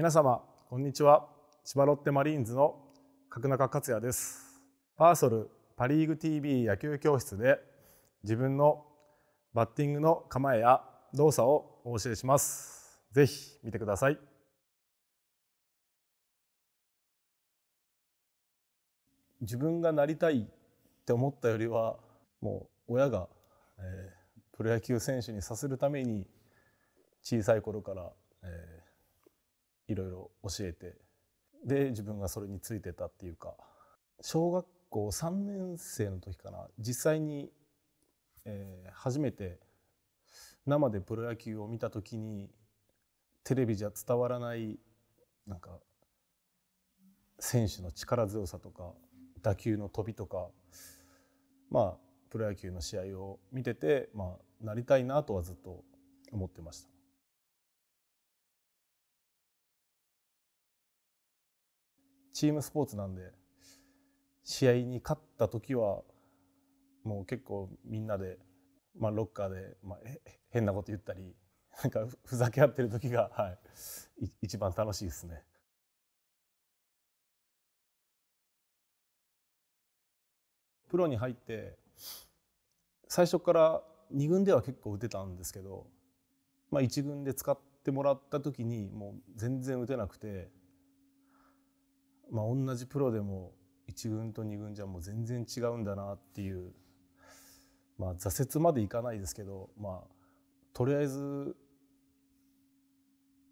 皆様こんにちは千葉ロッテマリーンズの角中克也ですパーソルパ・リーグ TV 野球教室で自分のバッティングの構えや動作をお教えしますぜひ見てください自分がなりたいって思ったよりはもう親が、えー、プロ野球選手にさせるために小さい頃から、えー、いろいろ教えてで自分がそれについてたっていうか小学校3年生の時かな実際に、えー、初めて生でプロ野球を見た時にテレビじゃ伝わらないなんか選手の力強さとか打球の飛びとかまあプロ野球の試合を見てて、まあ、なりたいなとはずっと思ってました。チームスポーツなんで試合に勝った時はもう結構みんなで、まあ、ロッカーで、まあ、変なこと言ったりなんかふざけ合ってる時が、はい、い一番楽しいですね。プロに入って最初から2軍では結構打てたんですけど、まあ、1軍で使ってもらった時にもう全然打てなくてまあ、同じプロでも1軍と2軍じゃもう全然違うんだなっていう、まあ、挫折までいかないですけど、まあ、とりあえず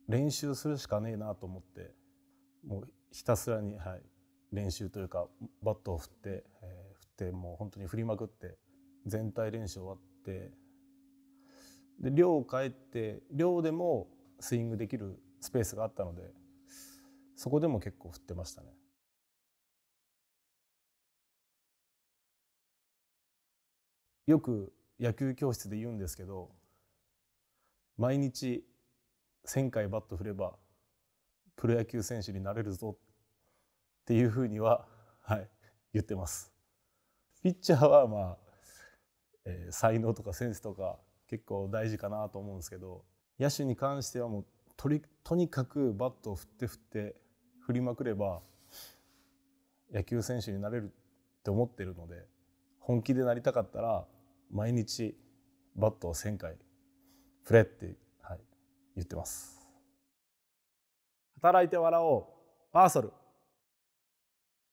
練習するしかねえなと思ってもうひたすらに、はい、練習というかバットを振って、えー、振ってもう本当に振りまくって全体練習終わってで寮帰って寮でもスイングできるスペースがあったので。そこでも結構振ってましたね。よく野球教室で言うんですけど毎日1,000回バット振ればプロ野球選手になれるぞっていうふうには、はい、言ってます。ピッチャーは、まあえー、才能とかセンスとか結構大事かなと思うんですけど野手に関してはもうとりとにかくバットを振って振って振りまくれば野球選手になれるって思ってるので本気でなりたかったら毎日バットを1,000回振れって、はい、言ってます。働いて笑おうパーソル